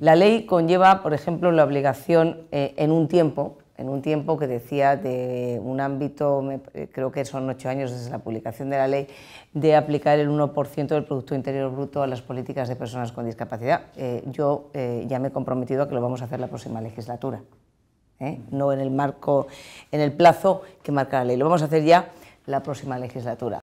La ley conlleva, por ejemplo, la obligación eh, en un tiempo, en un tiempo que decía de un ámbito, eh, creo que son ocho años desde la publicación de la ley, de aplicar el 1% del Producto Interior Bruto a las políticas de personas con discapacidad. Eh, yo ya me he comprometido a que lo vamos a hacer la próxima legislatura, no en el marco, en el plazo que marca la ley. Lo vamos a hacer ya la próxima legislatura.